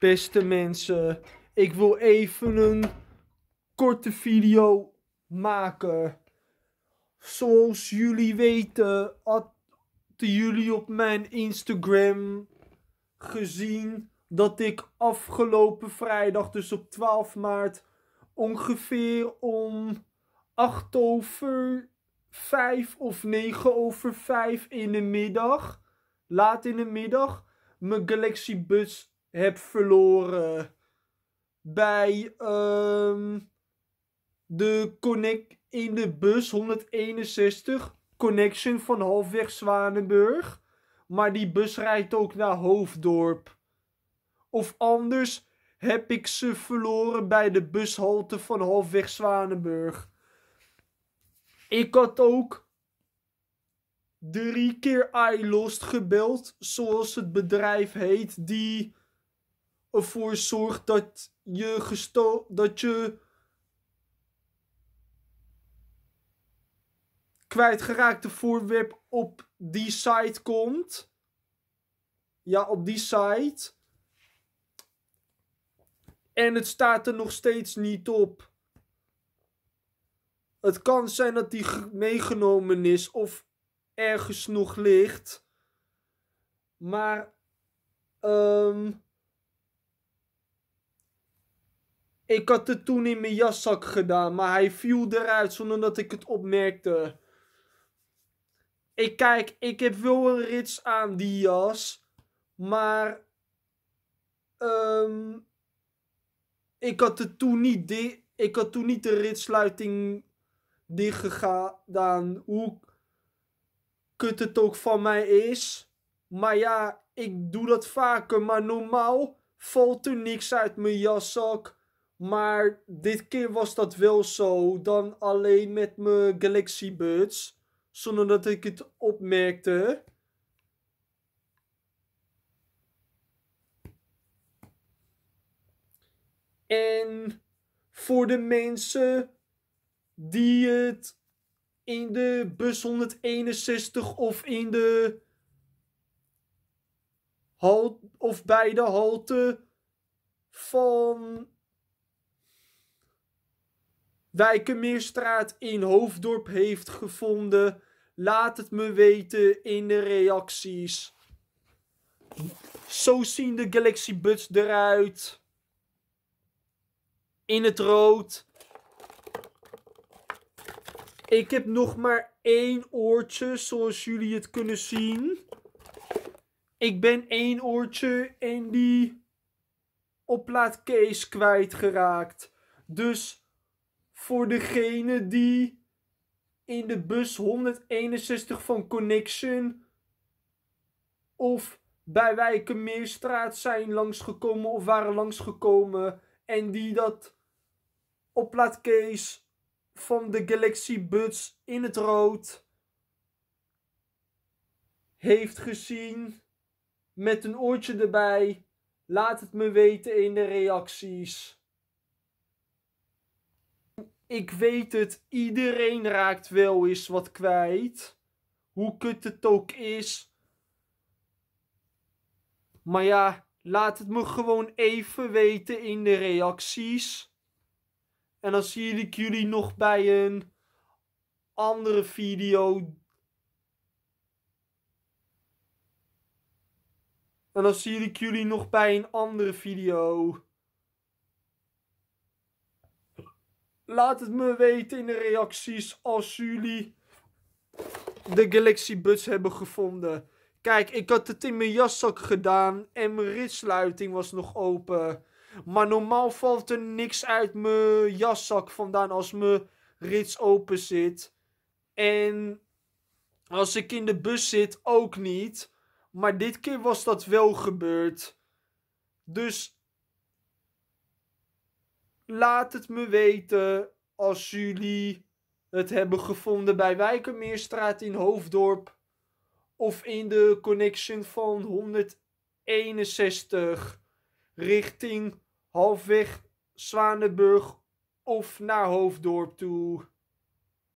Beste mensen, ik wil even een korte video maken. Zoals jullie weten, hadden jullie op mijn Instagram gezien dat ik afgelopen vrijdag, dus op 12 maart, ongeveer om 8 over 5 of 9 over 5 in de middag, laat in de middag, mijn Galaxy Bus heb verloren. Bij ehm, de Connect in de bus 161 connection van halfweg Zwanenburg. Maar die bus rijdt ook naar Hoofddorp. Of anders heb ik ze verloren bij de bushalte van halfweg Zwanenburg. Ik had ook drie keer I Lost gebeld, zoals het bedrijf heet, die ervoor zorgt dat je gesto dat je kwijtgeraakte voorwerp op die site komt. Ja, op die site. En het staat er nog steeds niet op. Het kan zijn dat die meegenomen is of ergens nog ligt. Maar, ehm, Ik had het toen in mijn jaszak gedaan, maar hij viel eruit zonder dat ik het opmerkte. Ik kijk, ik heb wel een rits aan die jas, maar. Ehm, ik had het toen niet. Ik had toen niet de ritsluiting dicht gedaan. Hoe kut het ook van mij is. Maar ja, ik doe dat vaker. Maar normaal valt er niks uit mijn jaszak. Maar dit keer was dat wel zo. Dan alleen met mijn Galaxy Buds. Zonder dat ik het opmerkte. En voor de mensen die het in de bus 161 of in de halt of bij de halte van Wijkenmeerstraat in Hoofddorp heeft gevonden. Laat het me weten in de reacties. Zo zien de Galaxy Buds eruit. In het rood. Ik heb nog maar één oortje, zoals jullie het kunnen zien. Ik ben één oortje en die oplaadcase kwijtgeraakt. Dus voor degene die in de bus 161 van Connection of bij Wijkenmeerstraat zijn langsgekomen of waren langsgekomen en die dat oplaadcase van de Galaxy Buds in het rood heeft gezien met een oortje erbij. Laat het me weten in de reacties. Ik weet het, iedereen raakt wel eens wat kwijt. Hoe kut het ook is. Maar ja, laat het me gewoon even weten in de reacties. En dan zie ik jullie nog bij een andere video. En dan zie ik jullie nog bij een andere video. Laat het me weten in de reacties als jullie de Galaxy Buds hebben gevonden. Kijk, ik had het in mijn jaszak gedaan en mijn ritsluiting was nog open. Maar normaal valt er niks uit mijn jaszak vandaan als mijn rits open zit. En als ik in de bus zit ook niet. Maar dit keer was dat wel gebeurd. Dus Laat het me weten als jullie het hebben gevonden bij Wijkermeerstraat in Hoofddorp. Of in de connection van 161 richting halfweg Zwanenburg of naar Hoofddorp toe.